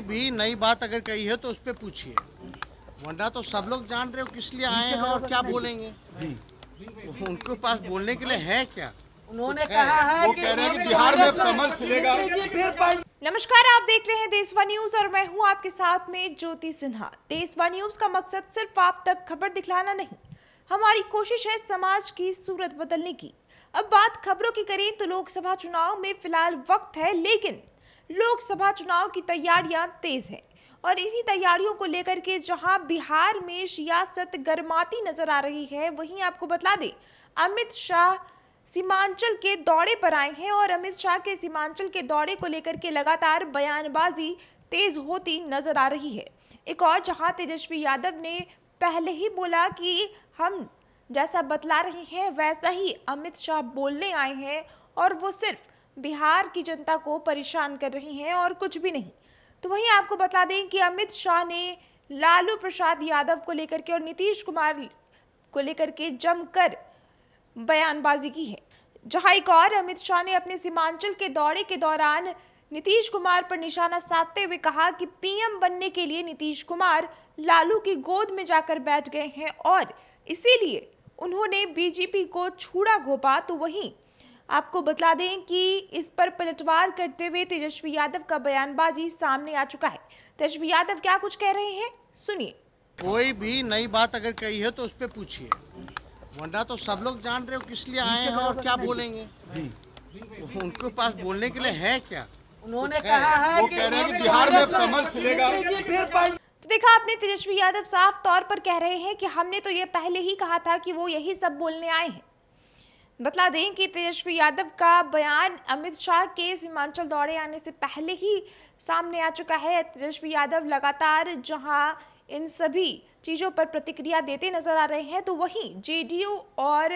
कोई भी नई बात अगर कही है तो उस पर पूछिए वरना तो सब लोग जान रहे हो किस लिए आए हैं और क्या बोलेंगे उनके पास बोलने के लिए है क्या उन्होंने कहा है, कि बिहार में कमल खिलेगा नमस्कार आप देख रहे हैं देशवा न्यूज और मैं हूँ आपके साथ में ज्योति सिन्हा देशवा न्यूज का मकसद सिर्फ आप तक खबर दिखलाना नहीं हमारी कोशिश है समाज की सूरत बदलने की अब बात खबरों की करें तो लोकसभा चुनाव में फिलहाल वक्त है लेकिन लोकसभा चुनाव की तैयारियां तेज हैं और इन्हीं तैयारियों को लेकर के जहां बिहार में सियासत गर्माती नजर आ रही है वहीं आपको बता दें अमित शाह सीमांचल के दौरे पर आए हैं और अमित शाह के सीमांचल के दौरे को लेकर के लगातार बयानबाजी तेज होती नजर आ रही है एक और जहां तेजस्वी यादव ने पहले ही बोला कि हम जैसा बतला रहे हैं वैसा ही अमित शाह बोलने आए हैं और वो सिर्फ बिहार की जनता को परेशान कर रही हैं और कुछ भी नहीं तो वहीं आपको बता दें कि अमित शाह ने लालू प्रसाद यादव को लेकर के और नीतीश कुमार को लेकर के जमकर बयानबाजी की है जहां एक और अमित शाह ने अपने सीमांचल के दौरे के दौरान नीतीश कुमार पर निशाना साधते हुए कहा कि पीएम बनने के लिए नीतीश कुमार लालू की गोद में जाकर बैठ गए हैं और इसीलिए उन्होंने बीजेपी को छूड़ा घोपा तो वहीं आपको बता दें कि इस पर पलटवार करते हुए तेजस्वी यादव का बयानबाजी सामने आ चुका है तेजस्वी यादव क्या कुछ कह रहे हैं सुनिए कोई भी नई बात अगर कही है तो उस पर पूछिए वरना तो सब लोग जान रहे हो किस लिए आए हैं और क्या बोलेंगे उनके पास बोलने के लिए है क्या उन्होंने कहा है कह कि बिहार में कमल खिलेगा तो देखा आपने तेजस्वी यादव साफ तौर पर कह रहे हैं कि हमने तो ये पहले ही कहा था कि वो यही सब बोलने आए हैं बतला दें कि तेजस्वी यादव का बयान अमित शाह के सीमांचल दौरे आने से पहले ही सामने आ चुका है तेजस्वी यादव लगातार जहां इन सभी चीज़ों पर प्रतिक्रिया देते नजर आ रहे हैं तो वहीं जेडीयू और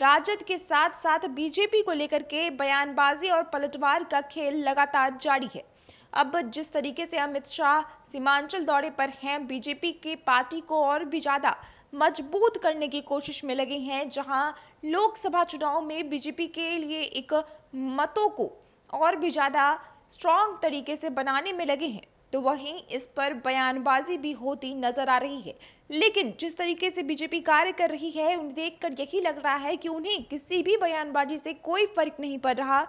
राजद के साथ साथ बीजेपी को लेकर के बयानबाजी और पलटवार का खेल लगातार जारी है अब जिस तरीके से अमित शाह सीमांचल दौरे पर हैं बीजेपी के पार्टी को और भी ज़्यादा मजबूत करने की कोशिश में लगे हैं जहां लोकसभा चुनाव में बीजेपी के लिए एक मतों को और भी ज़्यादा स्ट्रांग तरीके से बनाने में लगे हैं तो वहीं इस पर बयानबाजी भी होती नजर आ रही है लेकिन जिस तरीके से बीजेपी कार्य कर रही है उन्हें देखकर यही लग रहा है कि उन्हें किसी भी बयानबाजी से कोई फर्क नहीं पड़ रहा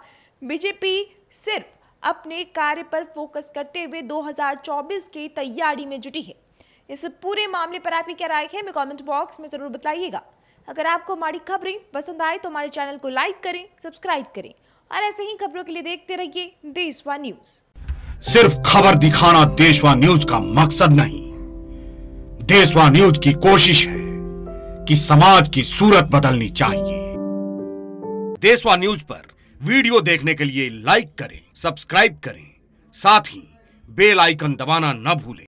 बीजेपी सिर्फ अपने कार्य पर फोकस करते हुए 2024 की तैयारी में जुटी है इस पूरे मामले पर आपकी क्या राय है हमें कॉमेंट बॉक्स में ज़रूर बताइएगा अगर आपको हमारी खबरें पसंद आए तो हमारे चैनल को लाइक करें सब्सक्राइब करें और ऐसे ही खबरों के लिए देखते रहिए देशवा न्यूज सिर्फ खबर दिखाना देशवा न्यूज का मकसद नहीं देशवा न्यूज की कोशिश है कि समाज की सूरत बदलनी चाहिए देशवा न्यूज पर वीडियो देखने के लिए लाइक करें सब्सक्राइब करें साथ ही बेल आइकन दबाना न भूलें